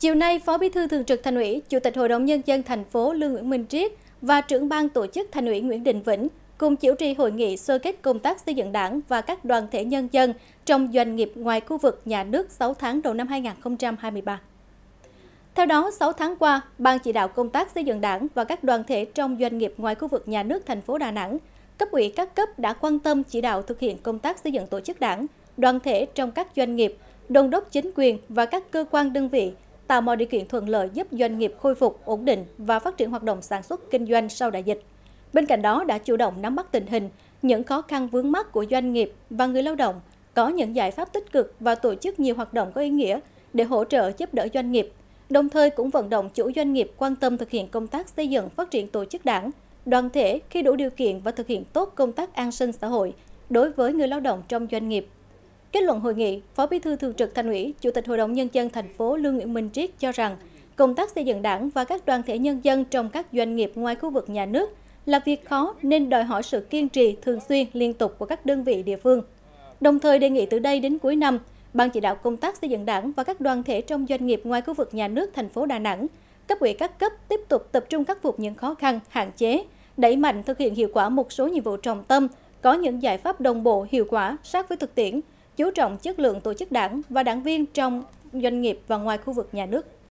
Chiều nay, Phó Bí thư Thường trực Thành ủy, Chủ tịch Hội đồng Nhân dân thành phố Lương Nguyễn Minh Triết và trưởng ban tổ chức Thành ủy Nguyễn Đình Vĩnh cùng chủ trì hội nghị sơ kết công tác xây dựng đảng và các đoàn thể nhân dân trong doanh nghiệp ngoài khu vực nhà nước 6 tháng đầu năm 2023. Theo đó, 6 tháng qua, Ban chỉ đạo công tác xây dựng đảng và các đoàn thể trong doanh nghiệp ngoài khu vực nhà nước thành phố Đà Nẵng, cấp ủy các cấp đã quan tâm chỉ đạo thực hiện công tác xây dựng tổ chức đảng, đoàn thể trong các doanh nghiệp, đôn đốc chính quyền và các cơ quan đơn vị tạo mọi điều kiện thuận lợi giúp doanh nghiệp khôi phục, ổn định và phát triển hoạt động sản xuất kinh doanh sau đại dịch. Bên cạnh đó đã chủ động nắm bắt tình hình, những khó khăn vướng mắt của doanh nghiệp và người lao động, có những giải pháp tích cực và tổ chức nhiều hoạt động có ý nghĩa để hỗ trợ giúp đỡ doanh nghiệp, đồng thời cũng vận động chủ doanh nghiệp quan tâm thực hiện công tác xây dựng phát triển tổ chức đảng, đoàn thể khi đủ điều kiện và thực hiện tốt công tác an sinh xã hội đối với người lao động trong doanh nghiệp Kết luận hội nghị, Phó Bí thư Thường trực Thành ủy, Chủ tịch Hội đồng Nhân dân thành phố Lương Nguyễn Minh Triết cho rằng, công tác xây dựng đảng và các đoàn thể nhân dân trong các doanh nghiệp ngoài khu vực nhà nước là việc khó nên đòi hỏi sự kiên trì, thường xuyên, liên tục của các đơn vị địa phương. Đồng thời đề nghị từ đây đến cuối năm, Ban chỉ đạo công tác xây dựng đảng và các đoàn thể trong doanh nghiệp ngoài khu vực nhà nước thành phố Đà Nẵng, cấp ủy các cấp tiếp tục tập trung khắc phục những khó khăn, hạn chế, đẩy mạnh thực hiện hiệu quả một số nhiệm vụ trọng tâm, có những giải pháp đồng bộ, hiệu quả, sát với thực tiễn, chú trọng chất lượng tổ chức đảng và đảng viên trong doanh nghiệp và ngoài khu vực nhà nước